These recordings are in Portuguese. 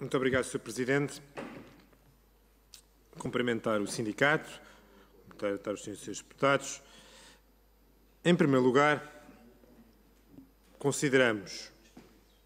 Muito obrigado, Sr. Presidente. Cumprimentar o sindicato, cumprimentar os senhores deputados. Em primeiro lugar, consideramos,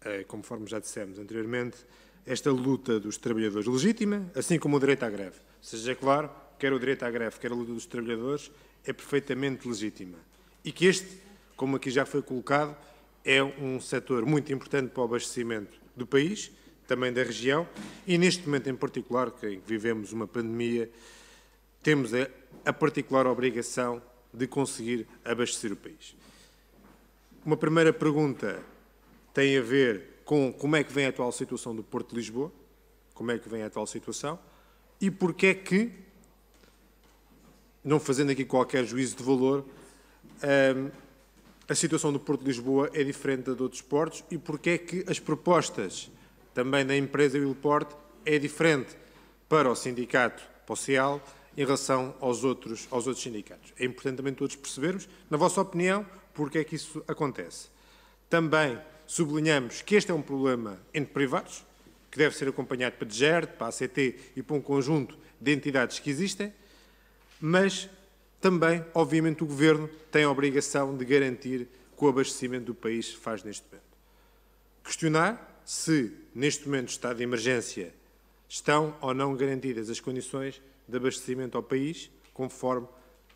eh, conforme já dissemos anteriormente, esta luta dos trabalhadores legítima, assim como o direito à greve. Seja claro, quer o direito à greve, quer a luta dos trabalhadores, é perfeitamente legítima. E que este, como aqui já foi colocado, é um setor muito importante para o abastecimento do país, também da região, e neste momento em particular, que vivemos uma pandemia, temos a, a particular obrigação de conseguir abastecer o país. Uma primeira pergunta tem a ver com como é que vem a atual situação do Porto de Lisboa, como é que vem a atual situação, e porquê é que, não fazendo aqui qualquer juízo de valor, hum, a situação do Porto de Lisboa é diferente da de outros portos e porquê é que as propostas também da empresa Wilport é diferente para o sindicato, para em relação aos outros, aos outros sindicatos. É importante também todos percebermos, na vossa opinião, porque é que isso acontece. Também sublinhamos que este é um problema entre privados, que deve ser acompanhado para a DGERT, para a ACT e para um conjunto de entidades que existem, mas também, obviamente, o Governo tem a obrigação de garantir que o abastecimento do país faz neste momento. Questionar se, neste momento, estado de emergência, estão ou não garantidas as condições de abastecimento ao país, conforme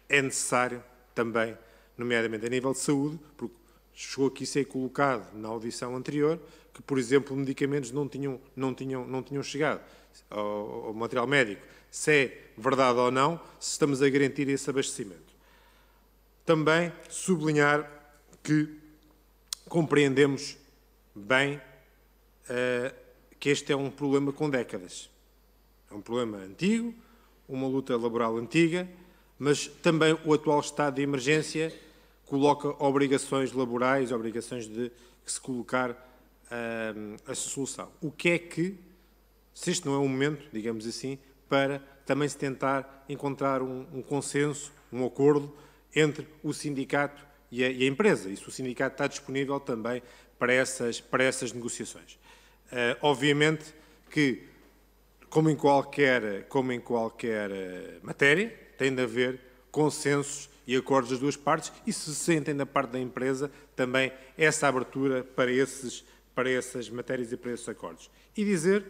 é necessário também, nomeadamente a nível de saúde, porque chegou aqui a ser colocado na audição anterior que, por exemplo, medicamentos não tinham, não tinham, não tinham chegado ao, ao material médico. Se é verdade ou não, se estamos a garantir esse abastecimento. Também sublinhar que compreendemos bem eh, que este é um problema com décadas. É um problema antigo, uma luta laboral antiga, mas também o atual estado de emergência coloca obrigações laborais, obrigações de se colocar eh, a solução. O que é que, se este não é o momento, digamos assim, para também se tentar encontrar um, um consenso, um acordo entre o sindicato e a, e a, empresa. E se o sindicato está disponível também para essas, para essas negociações. Uh, obviamente que, como em qualquer, como em qualquer eh, matéria, tem de haver consensos e acordos das duas partes e se sentem da parte da empresa também essa abertura para, esses, para essas matérias e para esses acordos. E dizer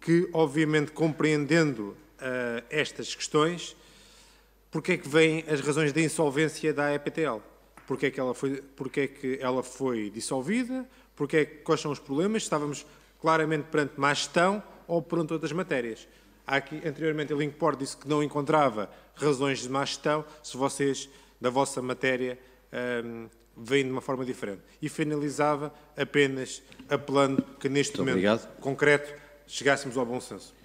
que, obviamente, compreendendo uh, estas questões, porque é que vêm as razões da insolvência da EPTL? porque é que ela foi, porque é que ela foi dissolvida, porque é, quais são os problemas, estávamos claramente perante má gestão ou perante outras matérias. Aqui, anteriormente, a Linkport disse que não encontrava razões de má gestão se vocês, da vossa matéria, um, vêm de uma forma diferente. E finalizava apenas apelando que, neste Muito momento obrigado. concreto, chegássemos ao bom senso.